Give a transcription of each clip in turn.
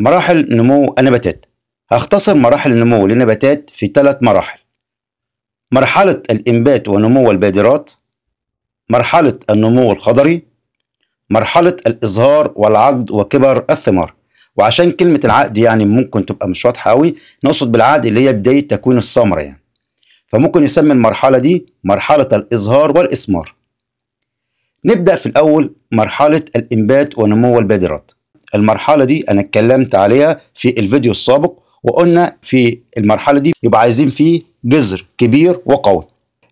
مراحل نمو النباتات هختصر مراحل النمو للنباتات في ثلاث مراحل مرحلة الإنبات ونمو البادرات مرحلة النمو الخضري مرحلة الإزهار والعقد وكبر الثمار وعشان كلمة العقد يعني ممكن تبقى مش واضحة أوي نقصد بالعقد اللي هي بداية تكوين الثمرة يعني فممكن يسمي المرحلة دي مرحلة الإزهار والإثمار نبدأ في الأول مرحلة الإنبات ونمو البادرات المرحله دي انا اتكلمت عليها في الفيديو السابق وقلنا في المرحله دي يبقى عايزين فيه جذر كبير وقوي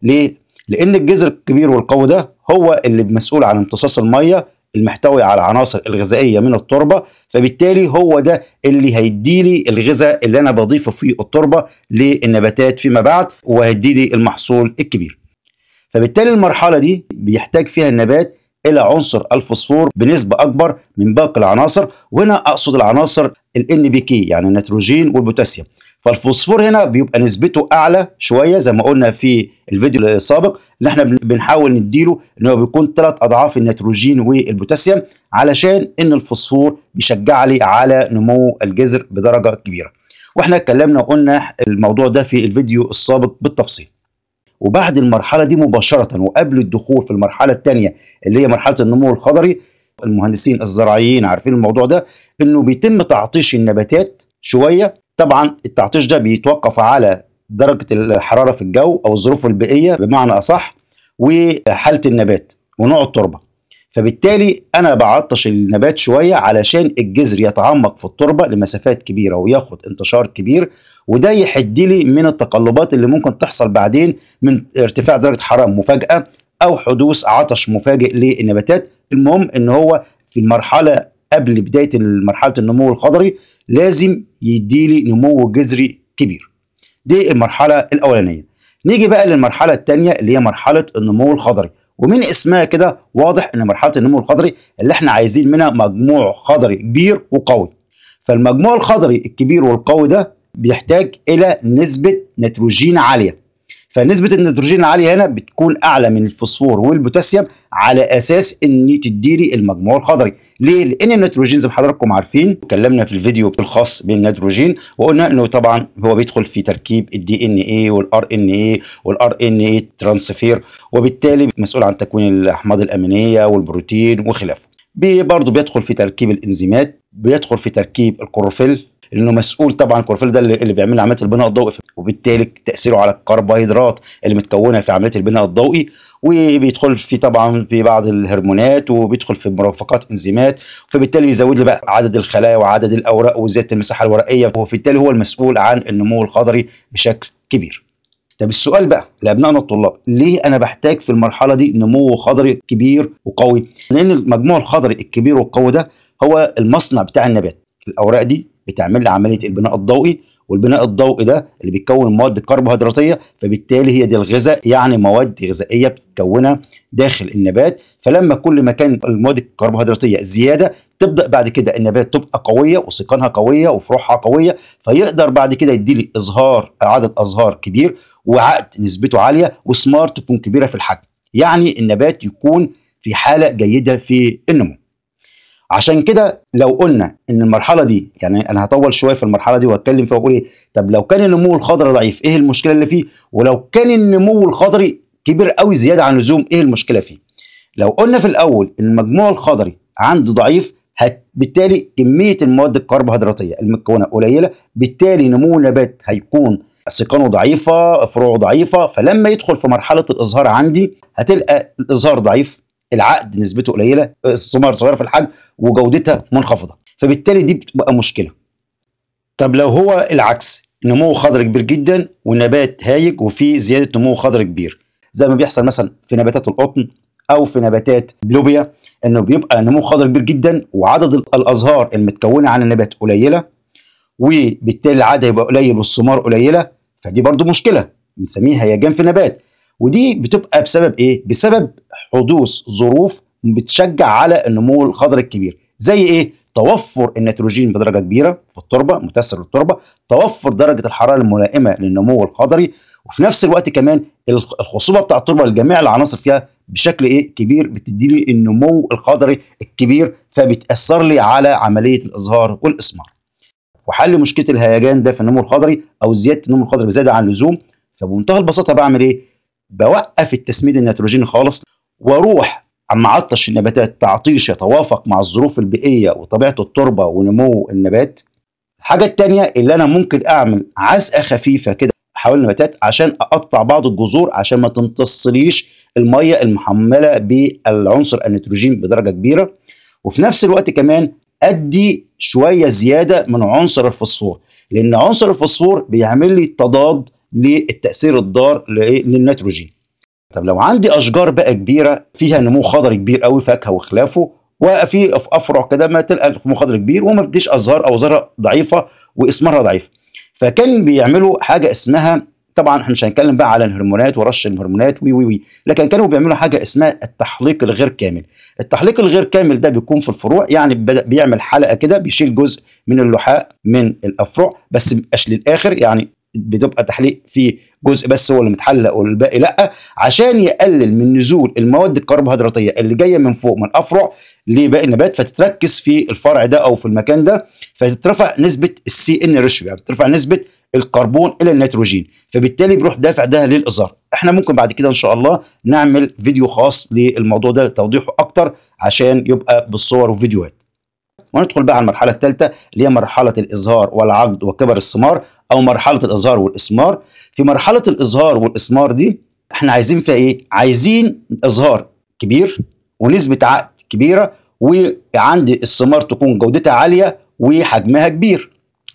ليه لان الجذر الكبير والقوي ده هو اللي مسؤول عن امتصاص الميه المحتوي على العناصر الغذائيه من التربه فبالتالي هو ده اللي هيدي لي الغذاء اللي انا بضيفه في التربه للنباتات فيما بعد وهيدي لي المحصول الكبير فبالتالي المرحله دي بيحتاج فيها النبات الى عنصر الفوسفور بنسبه اكبر من باقي العناصر وهنا اقصد العناصر ان بي كي يعني النيتروجين والبوتاسيوم فالفوسفور هنا بيبقى نسبته اعلى شويه زي ما قلنا في الفيديو السابق ان احنا بنحاول نديله ان هو بيكون ثلاث اضعاف النيتروجين والبوتاسيوم علشان ان الفوسفور بيشجع لي على نمو الجذر بدرجه كبيره واحنا اتكلمنا وقلنا الموضوع ده في الفيديو السابق بالتفصيل وبعد المرحله دي مباشره وقبل الدخول في المرحله الثانيه اللي هي مرحله النمو الخضري المهندسين الزراعيين عارفين الموضوع ده انه بيتم تعطيش النباتات شويه طبعا التعطيش ده بيتوقف على درجه الحراره في الجو او الظروف البيئيه بمعنى اصح وحاله النبات ونوع التربه فبالتالي انا بعطش النبات شويه علشان الجذر يتعمق في التربه لمسافات كبيره وياخد انتشار كبير وده يحد لي من التقلبات اللي ممكن تحصل بعدين من ارتفاع درجه حراره مفاجئه او حدوث عطش مفاجئ للنباتات المهم ان هو في المرحله قبل بدايه مرحله النمو الخضري لازم يدي لي نمو جذري كبير دي المرحله الاولانيه نيجي بقى للمرحله الثانيه اللي هي مرحله النمو الخضري ومن اسمها كده واضح ان مرحله النمو الخضري اللي احنا عايزين منها مجموع خضري كبير وقوي فالمجموع الخضري الكبير والقوي ده بيحتاج الى نسبه نيتروجين عاليه فنسبه النيتروجين العاليه هنا بتكون اعلى من الفوسفور والبوتاسيوم على اساس ان تديلي المجموع الخضري ليه لان النيتروجين زي ما حضراتكم عارفين اتكلمنا في الفيديو الخاص بالنيتروجين وقلنا انه طبعا هو بيدخل في تركيب الدي ان اي والار ان اي والار ان اي ترانسفير وبالتالي مسؤول عن تكوين الاحماض الامينيه والبروتين وخلافه برضه بيدخل في تركيب الانزيمات بيدخل في تركيب الكلوروفيل لانه مسؤول طبعا الكلوروفيل ده اللي بيعمل عمليه البناء الضوئي وبالتالي تاثيره على الكربوهيدرات اللي متكونه في عمليه البناء الضوئي وبيدخل في طبعا في بعض الهرمونات وبيدخل في مرافقات انزيمات فبالتالي بيزود لي بقى عدد الخلايا وعدد الاوراق وزياده المساحه الورقيه وبالتالي هو المسؤول عن النمو الخضري بشكل كبير طب السؤال بقى لابنائنا الطلاب ليه انا بحتاج في المرحله دي نمو خضري كبير وقوي لان المجموع الخضري الكبير والقوي ده هو المصنع بتاع النبات الاوراق دي بتعمل لي عمليه البناء الضوئي والبناء الضوئي ده اللي بيتكون مواد كربوهيدراتيه فبالتالي هي دي الغذاء يعني مواد غذائيه بتتكونها داخل النبات فلما كل ما كان المواد الكربوهيدراتيه زياده تبدا بعد كده النبات تبقى قويه وسيقانها قويه وفروعها قويه فيقدر بعد كده يديلي ازهار عدد ازهار كبير وعقد نسبته عاليه وسمارت تكون كبيره في الحجم يعني النبات يكون في حاله جيده في النمو عشان كده لو قلنا ان المرحله دي يعني انا هطول شويه في المرحله دي وهتكلم فيها واقول ايه طب لو كان النمو الخضري ضعيف ايه المشكله اللي فيه ولو كان النمو الخضري كبير قوي زياده عن اللزوم ايه المشكله فيه لو قلنا في الاول ان المجموع الخضري عند ضعيف بالتالي كميه المواد الكربوهيدراتيه المتكونه قليله بالتالي نمو النبات هيكون سقانه ضعيفه فروعه ضعيفه فلما يدخل في مرحله الازهار عندي هتلقى الازهار ضعيف العقد نسبته قليله الثمار صغيره في الحجم وجودتها منخفضه فبالتالي دي بتبقى مشكله طب لو هو العكس نمو خضر كبير جدا والنبات هايج وفي زياده نمو خضر كبير زي ما بيحصل مثلا في نباتات القطن او في نباتات لوبيا انه بيبقى نمو خضر كبير جدا وعدد الازهار المتكونه عن النبات قليله وبالتالي العدد يبقى قليل والثمار قليله فدي برضو مشكله بنسميها هيجان في النبات ودي بتبقى بسبب ايه؟ بسبب حدوث ظروف بتشجع على النمو الخضر الكبير زي ايه؟ توفر النيتروجين بدرجه كبيره في التربه متاثر التربه، توفر درجه الحراره الملائمه للنمو الخضري وفي نفس الوقت كمان الخصوبه بتاع التربه لجميع العناصر فيها بشكل ايه كبير بتدي لي النمو القدري الكبير فبتاثر لي على عمليه الازهار والاسمار وحل مشكله الهيجان ده في النمو القدري او زياده النمو القدري بزياده عن اللزوم فبمنتهى البساطه بعمل ايه بوقف التسميد النيتروجيني خالص واروح عم عطش النباتات تعطيش يتوافق مع الظروف البيئيه وطبيعه التربه ونمو النبات الحاجه الثانيه اللي انا ممكن اعمل عزقه خفيفه كده حوالين النباتات عشان اقطع بعض الجذور عشان ما تمتصليش الميه المحمله بالعنصر النيتروجين بدرجه كبيره وفي نفس الوقت كمان ادي شويه زياده من عنصر الفسفور لان عنصر الفسفور بيعمل لي تضاد للتاثير الضار للنيتروجين طب لو عندي اشجار بقى كبيره فيها نمو خضري كبير قوي فاكهه وخلافه وفي افرع كده ما تلقى نمو خضري كبير وما بديش ازهار او زهره ضعيفه واسمرها ضعيفه فكان بيعملوا حاجه اسمها طبعا احنا مش هنتكلم بقى على الهرمونات ورش الهرمونات وي وي وي لكن كانوا بيعملوا حاجه اسمها التحليق الغير كامل التحليق الغير كامل ده بيكون في الفروع يعني بيعمل حلقه كده بيشيل جزء من اللحاء من الافرع بس مبقاش للاخر يعني بتبقى تحليق في جزء بس هو اللي متحلق والباقي لا عشان يقلل من نزول المواد الكربوهيدراتيه اللي جايه من فوق من الافرع لباقي النبات فتتركز في الفرع ده او في المكان ده فتترفع نسبه السي ان ريشيو يعني بترفع نسبه الكربون الى النيتروجين فبالتالي بيروح دافع ده للازهار احنا ممكن بعد كده ان شاء الله نعمل فيديو خاص للموضوع ده لتوضيحه اكتر عشان يبقى بالصور وفيديوهات وندخل بقى على المرحله الثالثه اللي هي مرحله الازهار والعقد وكبر الثمار او مرحله الازهار والاثمار في مرحله الازهار والاثمار دي احنا عايزين فيها ايه عايزين ازهار كبير ونسبه عقد كبيره وعندي الثمار تكون جودتها عاليه وحجمها كبير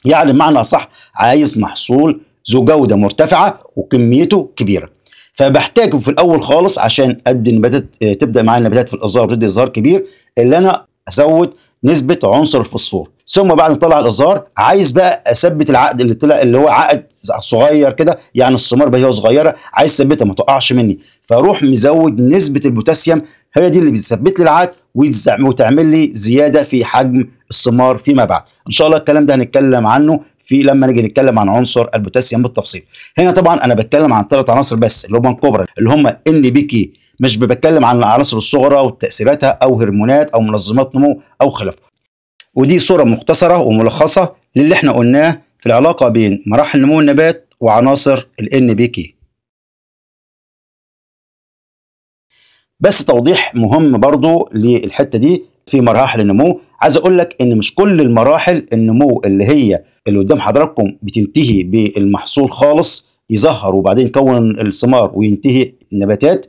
يعني معنى صح عايز محصول ذو جوده مرتفعه وكميته كبيره فبحتاجه في الاول خالص عشان ابدا نباتات تبدا معايا النباتات في الازهار وتدي ازهار كبير اللي انا ازود نسبه عنصر الفوسفور ثم بعد ما طلع الازهار عايز بقى اثبت العقد اللي طلع اللي هو عقد صغير كده يعني الثمار بقى هي صغيره عايز اثبتها ما تقعش مني فاروح مزود نسبه البوتاسيوم هي دي اللي بتثبت لي العقد وتعمل لي زياده في حجم الثمار فيما بعد ان شاء الله الكلام ده هنتكلم عنه في لما نيجي نتكلم عن عنصر البوتاسيوم بالتفصيل هنا طبعا انا بتكلم عن ثلاث عناصر بس اللي هم الكبرى اللي هم ان بي كي مش بتكلم عن العناصر الصغرى وتاثيراتها او هرمونات او منظمات نمو او خلافه ودي صوره مختصره وملخصه للي احنا قلناه في العلاقه بين مراحل نمو النبات وعناصر ال ان بي كي بس توضيح مهم برضو للحته دي في مراحل النمو عايز اقول لك ان مش كل المراحل النمو اللي هي اللي قدام حضراتكم بتنتهي بالمحصول خالص يظهر وبعدين يكون الثمار وينتهي النباتات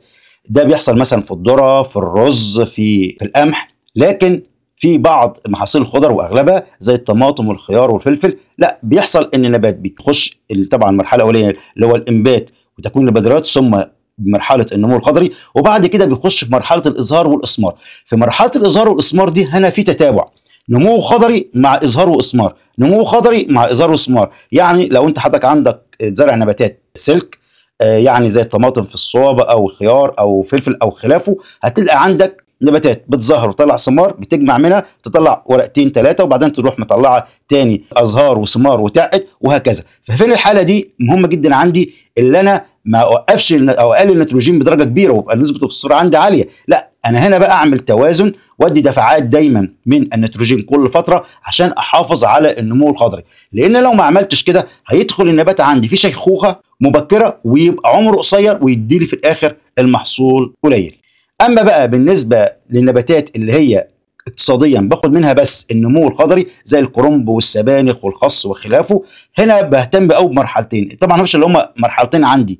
ده بيحصل مثلا في الذره في الرز في في القمح لكن في بعض محاصيل الخضر واغلبها زي الطماطم والخيار والفلفل لا بيحصل ان النبات بيخش طبعا المرحله الاوليه اللي هو الانبات وتكوين البذرات ثم مرحله النمو الخضري وبعد كده بيخش في مرحله الازهار والاسمار في مرحله الازهار والاسمار دي هنا في تتابع نمو خضري مع ازهار واسمار نمو خضري مع ازهار واسمار يعني لو انت حضرتك عندك زرع نباتات سلك آه، يعني زي الطماطم في الصوابه او الخيار او فلفل او خلافه هتلقى عندك نباتات بتزهر وتطلع ثمار بتجمع منها تطلع ورقتين ثلاثه وبعدين تروح مطلعه تاني ازهار وثمار وتعقد وهكذا ففين الحاله دي مهمه جدا عندي اللي انا ما اوقفش او اقلل النيتروجين بدرجه كبيره ويبقى نسبه الفسفور عندي عاليه لا انا هنا بقى اعمل توازن وادي دفعات دايما من النيتروجين كل فتره عشان احافظ على النمو الخضري لان لو ما عملتش كده هيدخل النبات عندي في شيخوخه مبكره ويبقى عمره قصير ويديلي في الاخر المحصول قليل اما بقى بالنسبه للنباتات اللي هي اقتصاديا باخد منها بس النمو الخضري زي الكرنب والسبانخ والخص وخلافه هنا بهتم او بمرحلتين طبعا مش اللي هم مرحلتين عندي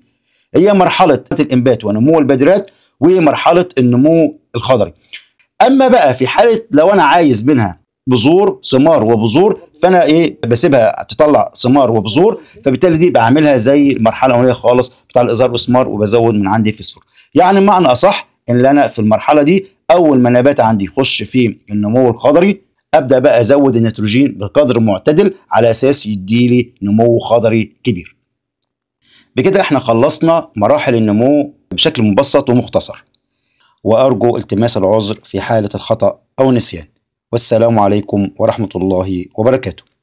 هي مرحله الانبات ونمو البادرات ومرحله النمو الخضري اما بقى في حاله لو انا عايز منها بذور ثمار وبذور فانا ايه بسيبها تطلع ثمار وبذور فبالتالي دي بعملها زي المرحله الاولانيه خالص بتاع الازهار والثمار وبزود من عندي الفسفور يعني معنى اصح ان انا في المرحله دي اول ما نبات عندي يخش في النمو الخضري ابدا بقى ازود النيتروجين بقدر معتدل على اساس يديلي نمو خضري كبير بكده احنا خلصنا مراحل النمو بشكل مبسط ومختصر وارجو التماس العذر في حاله الخطا او النسيان والسلام عليكم ورحمه الله وبركاته